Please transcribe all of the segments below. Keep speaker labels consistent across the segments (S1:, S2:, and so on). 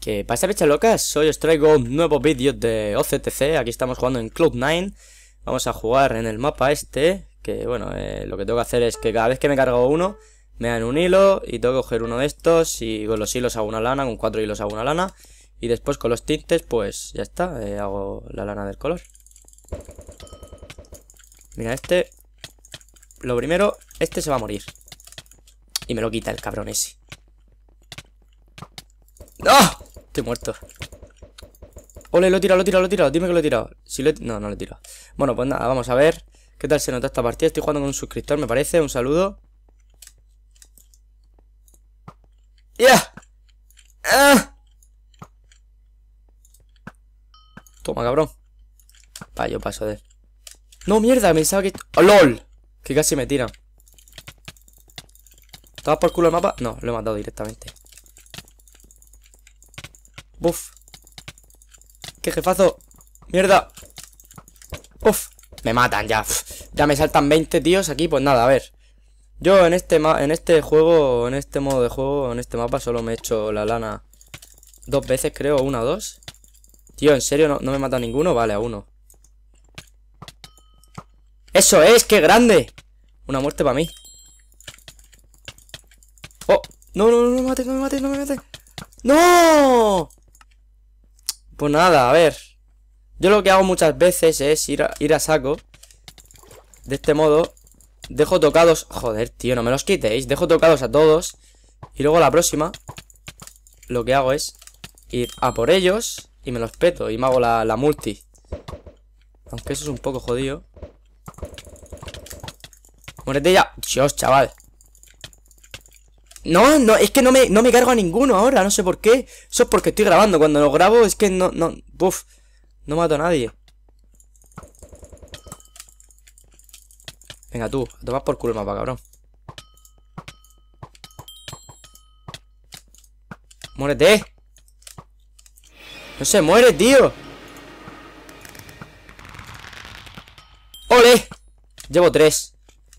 S1: ¿Qué pasa, bichas locas? Hoy os traigo un nuevo vídeo de OCTC. Aquí estamos jugando en Club 9 Vamos a jugar en el mapa este. Que bueno, eh, lo que tengo que hacer es que cada vez que me cargo uno, me dan un hilo y tengo que coger uno de estos. Y con los hilos hago una lana, con cuatro hilos hago una lana. Y después con los tintes, pues ya está, eh, hago la lana del color. Mira, este... Lo primero, este se va a morir. Y me lo quita el cabrón ese. ¡No! ¡Ah! Estoy muerto. Ole, lo he tirado, lo he tirado, lo he tirado. Dime que lo he tirado. Si No, no lo he tirado. Bueno, pues nada, vamos a ver. ¿Qué tal se nota esta partida? Estoy jugando con un suscriptor, me parece. Un saludo. ¡Ya! ¡Ah! Toma, cabrón. Va, yo paso de no, mierda, me pensaba que... Oh, ¡Lol! Que casi me tiran. ¿Estaba por culo el mapa? No, lo he matado directamente. Buf. ¡Qué jefazo! ¡Mierda! ¡Uf! Me matan ya. Ya me saltan 20 tíos aquí, pues nada, a ver. Yo en este en este juego, en este modo de juego, en este mapa solo me he hecho la lana dos veces, creo, una o dos. Tío, ¿en serio no, no me mata ninguno? Vale, a uno. ¡Eso es! ¡Qué grande! Una muerte para mí. ¡Oh! ¡No, no, no me no me mates, no me mates! ¡No! Pues nada, a ver. Yo lo que hago muchas veces es ir a, ir a saco. De este modo, dejo tocados... Joder, tío, no me los quitéis. Dejo tocados a todos. Y luego la próxima, lo que hago es ir a por ellos y me los peto. Y me hago la, la multi. Aunque eso es un poco jodido. Muérete ya. Dios, chaval. No, no, es que no me, no me cargo a ninguno ahora, no sé por qué. Eso es porque estoy grabando. Cuando lo grabo es que no, no, buf, no mato a nadie. Venga tú, tomas por culo el mapa, cabrón. Muérete. No se muere, tío. ¡Ole! Llevo tres.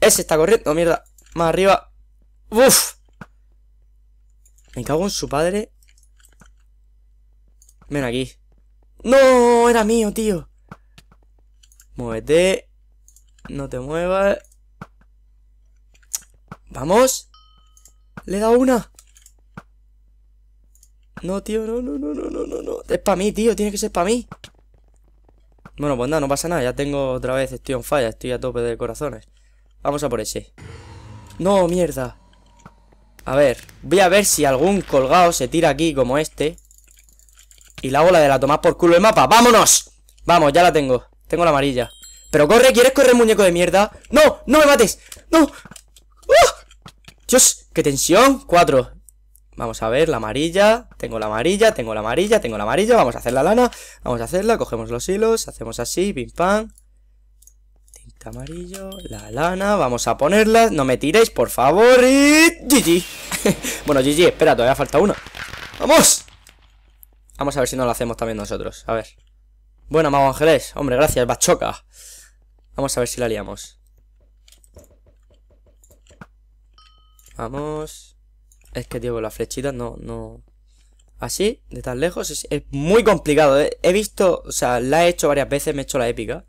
S1: Ese está corriendo, mierda. Más arriba. Uf. Me cago en su padre. Ven aquí. No, era mío, tío. Muévete. No te muevas. Vamos. Le he dado una. No, tío, no, no, no, no, no, no, no. Es para mí, tío, tiene que ser para mí. Bueno, pues nada, no pasa nada. Ya tengo otra vez, estoy en falla, estoy a tope de corazones. Vamos a por ese. No, mierda. A ver, voy a ver si algún colgado se tira aquí como este. Y la bola de la tomás por culo el mapa. ¡Vámonos! Vamos, ya la tengo. Tengo la amarilla. Pero corre, ¿quieres correr, muñeco de mierda? ¡No! ¡No me mates! ¡No! ¡Uh! ¡Dios! ¡Qué tensión! Cuatro. Vamos a ver, la amarilla. Tengo la amarilla, tengo la amarilla, tengo la amarilla. Vamos a hacer la lana. Vamos a hacerla. Cogemos los hilos. Hacemos así, pim pam amarillo, la lana, vamos a ponerla, no me tiréis, por favor, y... GG Bueno, GG, espera, todavía falta uno ¡Vamos! Vamos a ver si no lo hacemos también nosotros, a ver Bueno, Mago Ángeles, hombre, gracias, bachoca Vamos a ver si la liamos Vamos Es que, tío, con flechita no, no... Así, de tan lejos, es, muy complicado ¿eh? He visto, o sea, la he hecho varias veces, me he hecho la épica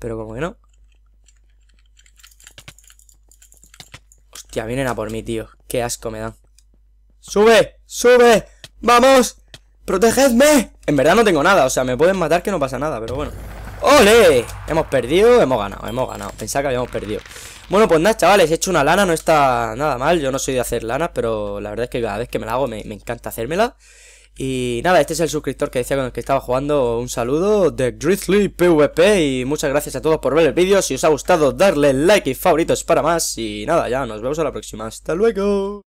S1: pero como que no. Hostia, vienen a por mí, tío. Qué asco me dan. ¡Sube! ¡Sube! ¡Vamos! ¡Protegedme! En verdad no tengo nada, o sea, me pueden matar que no pasa nada, pero bueno. ¡Ole! Hemos perdido, hemos ganado, hemos ganado. Pensaba que habíamos perdido. Bueno, pues nada, chavales, he hecho una lana, no está nada mal. Yo no soy de hacer lanas, pero la verdad es que cada vez que me la hago me, me encanta hacérmela. Y nada, este es el suscriptor que decía con el que estaba jugando. Un saludo de Grizzly PvP. Y muchas gracias a todos por ver el vídeo. Si os ha gustado, darle like y favoritos para más. Y nada, ya nos vemos a la próxima. Hasta luego.